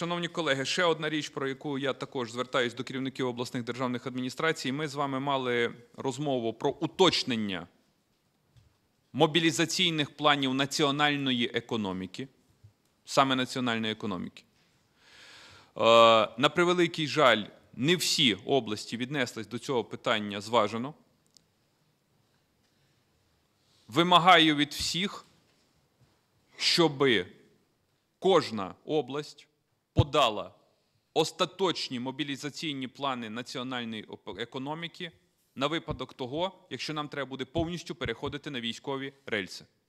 Шановні колеги, ще одна річ, про яку я також звертаюсь до керівників обласних державних адміністрацій. Ми з вами мали розмову про уточнення мобілізаційних планів національної економіки, саме національної економіки. Е, на превеликий жаль, не всі області віднеслись до цього питання зважено. Вимагаю від всіх, щоби кожна область подала остаточні мобілізаційні плани національної економіки на випадок того, якщо нам треба буде повністю переходити на військові рельси.